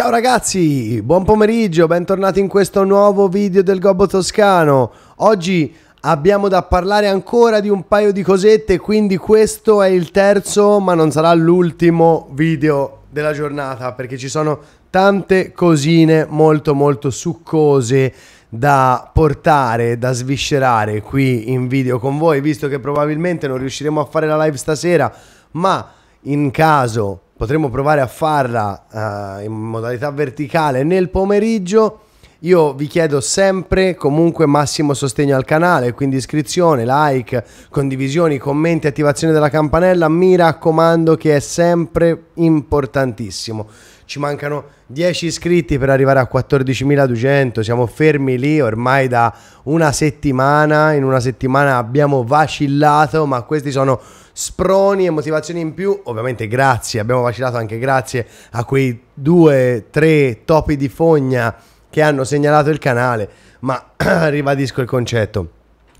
Ciao ragazzi, buon pomeriggio, bentornati in questo nuovo video del Gobbo Toscano. Oggi abbiamo da parlare ancora di un paio di cosette, quindi questo è il terzo, ma non sarà l'ultimo video della giornata, perché ci sono tante cosine molto molto succose da portare, da sviscerare qui in video con voi, visto che probabilmente non riusciremo a fare la live stasera, ma in caso potremmo provare a farla uh, in modalità verticale nel pomeriggio. Io vi chiedo sempre comunque massimo sostegno al canale, quindi iscrizione, like, condivisioni, commenti, attivazione della campanella, mi raccomando che è sempre importantissimo. Ci mancano 10 iscritti per arrivare a 14.200, siamo fermi lì ormai da una settimana, in una settimana abbiamo vacillato, ma questi sono sproni e motivazioni in più, ovviamente grazie, abbiamo vacillato anche grazie a quei due, tre topi di fogna che hanno segnalato il canale, ma ribadisco il concetto.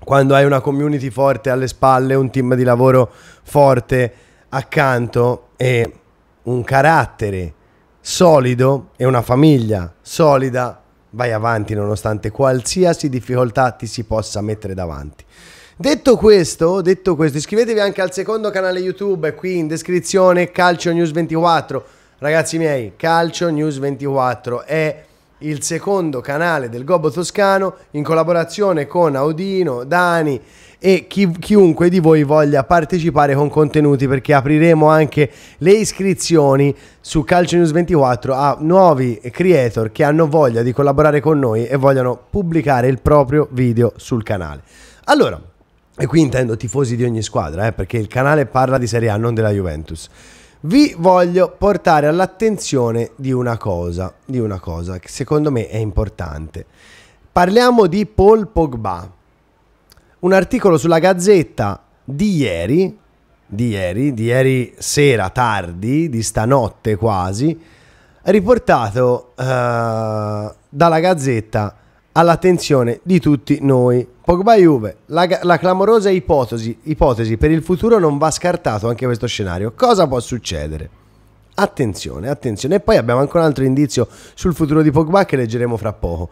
Quando hai una community forte alle spalle, un team di lavoro forte accanto e un carattere solido e una famiglia solida, vai avanti nonostante qualsiasi difficoltà ti si possa mettere davanti. Detto questo, detto questo, iscrivetevi anche al secondo canale YouTube, qui in descrizione Calcio News 24. Ragazzi miei, Calcio News 24 è il secondo canale del Gobbo Toscano in collaborazione con Audino, Dani e chi, chiunque di voi voglia partecipare con contenuti perché apriremo anche le iscrizioni su Calcio News 24 a nuovi creator che hanno voglia di collaborare con noi e vogliono pubblicare il proprio video sul canale. Allora, e qui intendo tifosi di ogni squadra, eh, perché il canale parla di Serie A, non della Juventus. Vi voglio portare all'attenzione di una cosa, di una cosa che secondo me è importante. Parliamo di Paul Pogba. Un articolo sulla Gazzetta di ieri, di ieri, di ieri sera tardi, di stanotte quasi, riportato eh, dalla Gazzetta all'attenzione di tutti noi. Pogba Juve, la, la clamorosa ipotesi, ipotesi per il futuro non va scartato anche questo scenario. Cosa può succedere? Attenzione, attenzione. E poi abbiamo anche un altro indizio sul futuro di Pogba che leggeremo fra poco.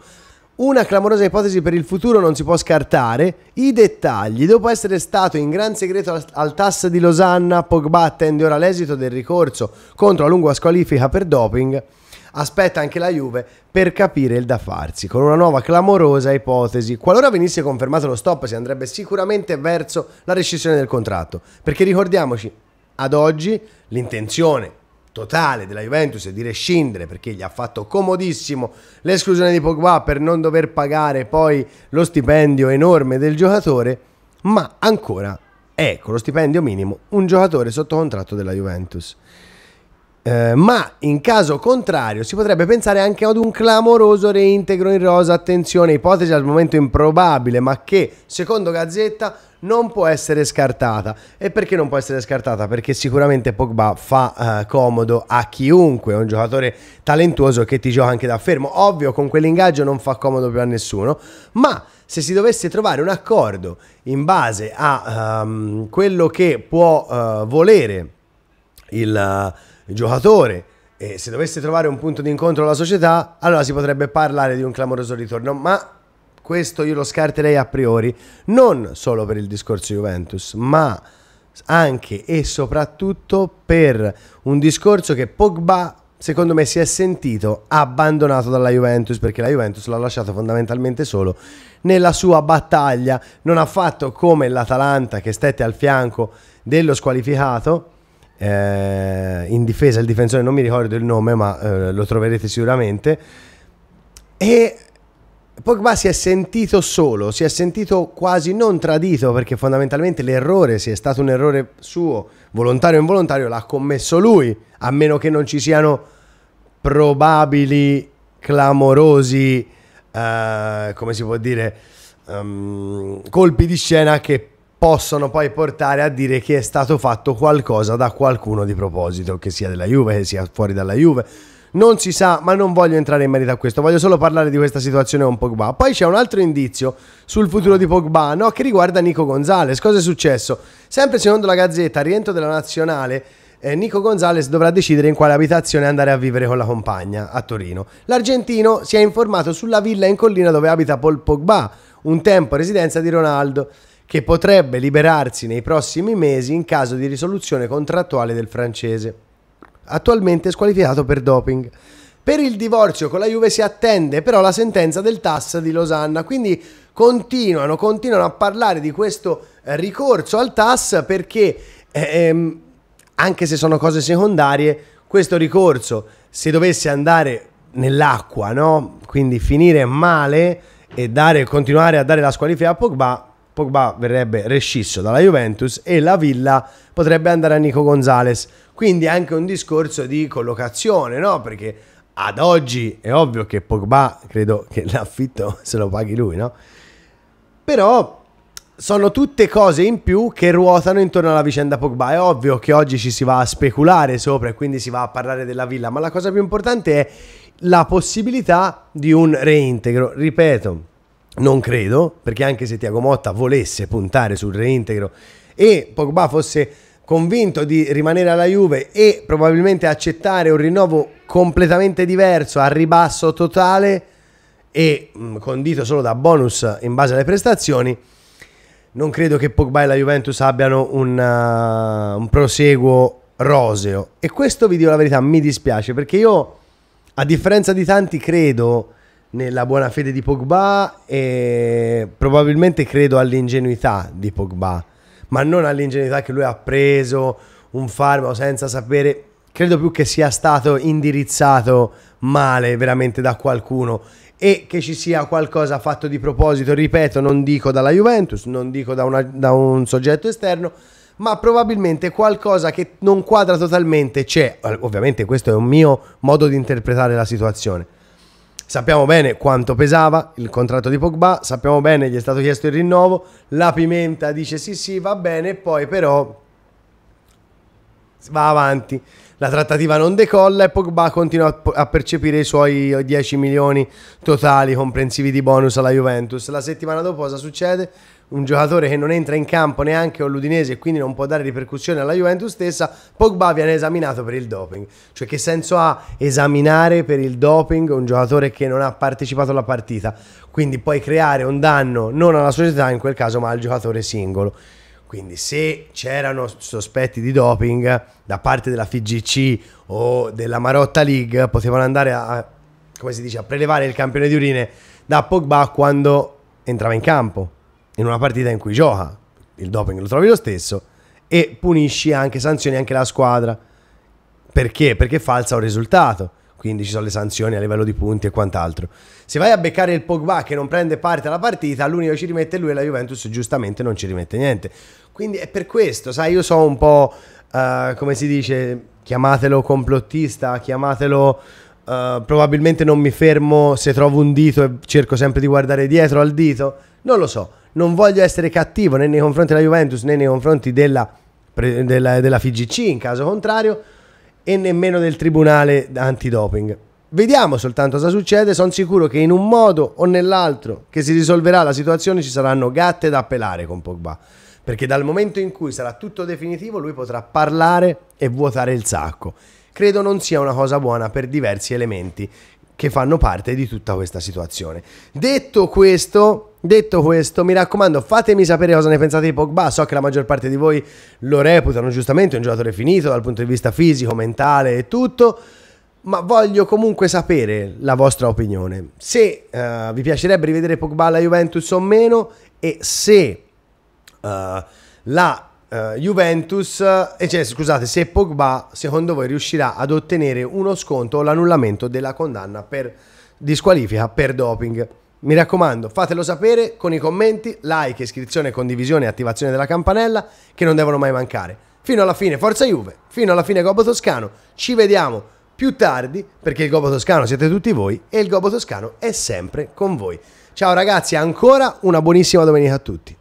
Una clamorosa ipotesi per il futuro non si può scartare. I dettagli. Dopo essere stato in gran segreto al TAS di Losanna, Pogba attende ora l'esito del ricorso contro la lunga squalifica per doping aspetta anche la Juve per capire il da farsi, con una nuova clamorosa ipotesi. Qualora venisse confermato lo stop si andrebbe sicuramente verso la rescissione del contratto, perché ricordiamoci, ad oggi l'intenzione totale della Juventus è di rescindere perché gli ha fatto comodissimo l'esclusione di Pogba per non dover pagare poi lo stipendio enorme del giocatore, ma ancora è con lo stipendio minimo un giocatore sotto contratto della Juventus. Eh, ma in caso contrario si potrebbe pensare anche ad un clamoroso reintegro in rosa. Attenzione, ipotesi al momento improbabile, ma che secondo Gazzetta non può essere scartata. E perché non può essere scartata? Perché sicuramente Pogba fa eh, comodo a chiunque, è un giocatore talentuoso che ti gioca anche da fermo. Ovvio, con quell'ingaggio non fa comodo più a nessuno, ma se si dovesse trovare un accordo in base a um, quello che può uh, volere il... Uh, giocatore e se dovesse trovare un punto di incontro alla società, allora si potrebbe parlare di un clamoroso ritorno, ma questo io lo scarterei a priori, non solo per il discorso Juventus, ma anche e soprattutto per un discorso che Pogba secondo me si è sentito abbandonato dalla Juventus perché la Juventus l'ha lasciato fondamentalmente solo nella sua battaglia, non ha fatto come l'Atalanta che stette al fianco dello squalificato eh, in difesa il difensore, non mi ricordo il nome, ma eh, lo troverete sicuramente. E Pogba si è sentito solo, si è sentito quasi non tradito perché fondamentalmente l'errore, se è stato un errore suo, volontario o involontario, l'ha commesso lui, a meno che non ci siano probabili, clamorosi, eh, come si può dire, um, colpi di scena che possono poi portare a dire che è stato fatto qualcosa da qualcuno di proposito, che sia della Juve, che sia fuori dalla Juve. Non si sa, ma non voglio entrare in merito a questo, voglio solo parlare di questa situazione con Pogba. Poi c'è un altro indizio sul futuro di Pogba, no? che riguarda Nico Gonzalez. Cosa è successo? Sempre secondo la Gazzetta, rientro della nazionale, eh, Nico Gonzalez dovrà decidere in quale abitazione andare a vivere con la compagna a Torino. L'argentino si è informato sulla villa in collina dove abita Paul Pogba, un tempo residenza di Ronaldo che potrebbe liberarsi nei prossimi mesi in caso di risoluzione contrattuale del francese, attualmente squalificato per doping. Per il divorzio con la Juve si attende però la sentenza del TAS di Losanna, quindi continuano, continuano a parlare di questo ricorso al TAS perché ehm, anche se sono cose secondarie, questo ricorso se dovesse andare nell'acqua, no? quindi finire male e dare, continuare a dare la squalifica a Pogba, Pogba verrebbe rescisso dalla Juventus e la Villa potrebbe andare a Nico Gonzalez. Quindi anche un discorso di collocazione, no? Perché ad oggi è ovvio che Pogba credo che l'affitto se lo paghi lui, no? Però sono tutte cose in più che ruotano intorno alla vicenda Pogba. È ovvio che oggi ci si va a speculare sopra e quindi si va a parlare della villa, ma la cosa più importante è la possibilità di un reintegro. Ripeto, non credo, perché anche se Tiago Motta volesse puntare sul reintegro e Pogba fosse convinto di rimanere alla Juve e probabilmente accettare un rinnovo completamente diverso, a ribasso totale e mh, mm, condito solo da bonus in base alle prestazioni, non credo che Pogba e la Juventus abbiano un, uh, un proseguo roseo. E questo vi dico la verità, mi dispiace perché io, a differenza di tanti, credo nella buona fede di Pogba e probabilmente credo all'ingenuità di Pogba, ma non all'ingenuità che lui ha preso un farmaco senza sapere, credo più che sia stato indirizzato male veramente da qualcuno e che ci sia qualcosa fatto di proposito, ripeto, non dico dalla Juventus, non dico da, una, da un soggetto esterno, ma probabilmente qualcosa che non quadra totalmente c'è. Ovviamente questo è un mio modo di interpretare la situazione Sappiamo bene quanto pesava il contratto di Pogba, sappiamo bene gli è stato chiesto il rinnovo, la Pimenta dice sì sì va bene, poi però va avanti. La trattativa non decolla e Pogba continua a percepire i suoi 10 milioni totali comprensivi di bonus alla Juventus. La settimana dopo cosa succede? un giocatore che non entra in campo neanche con l'Udinese e quindi non può dare ripercussioni alla Juventus stessa, Pogba viene esaminato per il doping. Cioè che senso ha esaminare per il doping un giocatore che non ha partecipato alla partita? Quindi puoi creare un danno non alla società in quel caso ma al giocatore singolo. Quindi se c'erano sospetti di doping da parte della FIGC o della Marotta League potevano andare a, come si dice, a prelevare il campione di urine da Pogba quando entrava in campo in una partita in cui gioca, il doping lo trovi lo stesso e punisci anche, sanzioni anche la squadra. Perché? Perché falsa un risultato. Quindi ci sono le sanzioni a livello di punti e quant'altro. Se vai a beccare il Pogba che non prende parte alla partita, l'unico che ci rimette lui è la Juventus, giustamente non ci rimette niente. Quindi è per questo, sai, io sono un po', uh, come si dice, chiamatelo complottista, chiamatelo... Uh, probabilmente non mi fermo se trovo un dito e cerco sempre di guardare dietro al dito non lo so, non voglio essere cattivo né nei confronti della Juventus né nei confronti della, della, della FIGC in caso contrario e nemmeno del tribunale antidoping. Vediamo soltanto cosa succede, sono sicuro che in un modo o nell'altro che si risolverà la situazione ci saranno gatte da pelare con Pogba, perché dal momento in cui sarà tutto definitivo lui potrà parlare e vuotare il sacco. Credo non sia una cosa buona per diversi elementi che fanno parte di tutta questa situazione. Detto questo, Detto questo, mi raccomando, fatemi sapere cosa ne pensate di Pogba. So che la maggior parte di voi lo reputano giustamente un giocatore finito dal punto di vista fisico, mentale e tutto. Ma voglio comunque sapere la vostra opinione. Se uh, vi piacerebbe rivedere Pogba alla Juventus o meno, e se uh, la uh, Juventus, eh, cioè, scusate, se Pogba secondo voi riuscirà ad ottenere uno sconto o l'annullamento della condanna per disqualifica per doping. Mi raccomando, fatelo sapere con i commenti, like, iscrizione, condivisione e attivazione della campanella che non devono mai mancare. Fino alla fine, forza Juve, fino alla fine Gobo Toscano. Ci vediamo più tardi perché il Gobo Toscano siete tutti voi e il Gobo Toscano è sempre con voi. Ciao ragazzi, ancora una buonissima domenica a tutti.